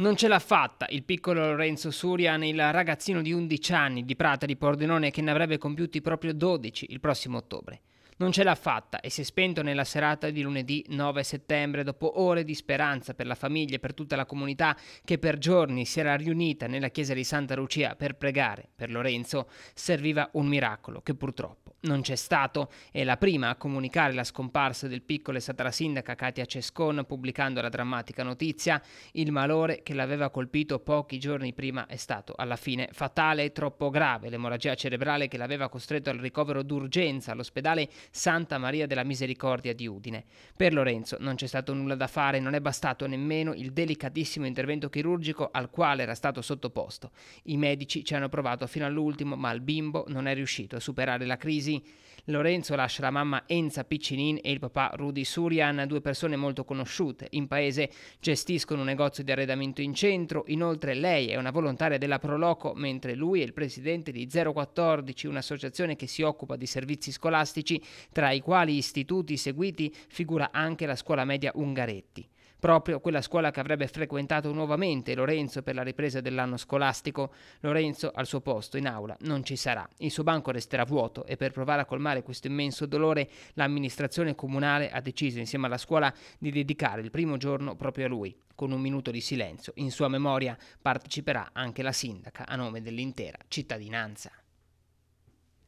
Non ce l'ha fatta il piccolo Lorenzo Surian, il ragazzino di 11 anni di Prata di Pordenone che ne avrebbe compiuti proprio 12 il prossimo ottobre non ce l'ha fatta e si è spento nella serata di lunedì 9 settembre dopo ore di speranza per la famiglia e per tutta la comunità che per giorni si era riunita nella chiesa di Santa Lucia per pregare. Per Lorenzo serviva un miracolo che purtroppo non c'è stato e la prima a comunicare la scomparsa del piccolo è stata la sindaca Katia Cescon pubblicando la drammatica notizia il malore che l'aveva colpito pochi giorni prima è stato alla fine fatale e troppo grave l'emorragia cerebrale che l'aveva costretto al ricovero d'urgenza all'ospedale Santa Maria della Misericordia di Udine. Per Lorenzo non c'è stato nulla da fare, non è bastato nemmeno il delicatissimo intervento chirurgico al quale era stato sottoposto. I medici ci hanno provato fino all'ultimo, ma il bimbo non è riuscito a superare la crisi. Lorenzo lascia la mamma Enza Piccinin e il papà Rudy Surian, due persone molto conosciute. In paese gestiscono un negozio di arredamento in centro, inoltre lei è una volontaria della Proloco, mentre lui è il presidente di 014, un'associazione che si occupa di servizi scolastici tra i quali istituti seguiti figura anche la scuola media Ungaretti proprio quella scuola che avrebbe frequentato nuovamente Lorenzo per la ripresa dell'anno scolastico. Lorenzo al suo posto in aula non ci sarà, il suo banco resterà vuoto e per provare a colmare questo immenso dolore l'amministrazione comunale ha deciso insieme alla scuola di dedicare il primo giorno proprio a lui. Con un minuto di silenzio in sua memoria parteciperà anche la sindaca a nome dell'intera cittadinanza.